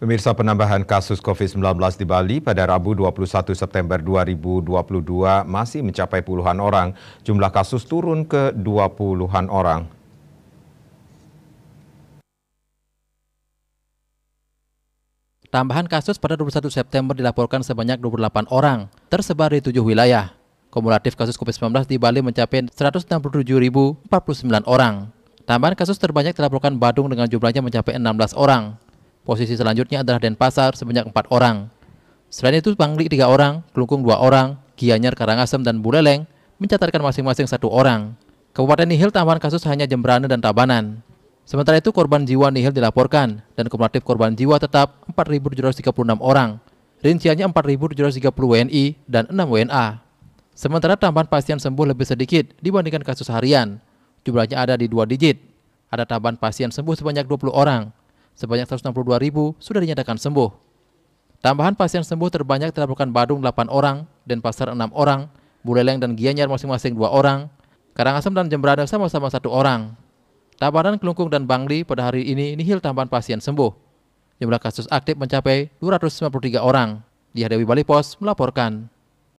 Pemirsa penambahan kasus COVID-19 di Bali pada Rabu 21 September 2022 masih mencapai puluhan orang. Jumlah kasus turun ke dua puluhan orang. Tambahan kasus pada 21 September dilaporkan sebanyak 28 orang, tersebar di tujuh wilayah. Kumulatif kasus COVID-19 di Bali mencapai 167.049 orang. Tambahan kasus terbanyak dilaporkan Badung dengan jumlahnya mencapai 16 orang. Posisi selanjutnya adalah Denpasar sebanyak empat orang. Selain itu Pangli tiga orang, Kelungkung dua orang, Gianyar Karangasem dan Buleleng mencatatkan masing-masing satu orang. Kabupaten Nihil tambahan kasus hanya Jembrana dan Tabanan. Sementara itu korban jiwa Nihil dilaporkan dan kumulatif korban jiwa tetap 4.736 orang. Rinciannya 4.730 WNI dan 6 WNA. Sementara tambahan pasien sembuh lebih sedikit dibandingkan kasus harian. Jumlahnya ada di dua digit. Ada tambahan pasien sembuh sebanyak 20 orang, sebanyak 162 ribu sudah dinyatakan sembuh. Tambahan pasien sembuh terbanyak dilaporkan Badung 8 orang, Denpasar 6 orang, Buleleng dan Gianyar masing-masing 2 orang, Karangasem dan Jemberana sama-sama 1 orang. Tabanan, Kelungkung, dan Bangli pada hari ini nihil tambahan pasien sembuh. Jumlah kasus aktif mencapai 293 orang. Dihadapi Bali Pos melaporkan.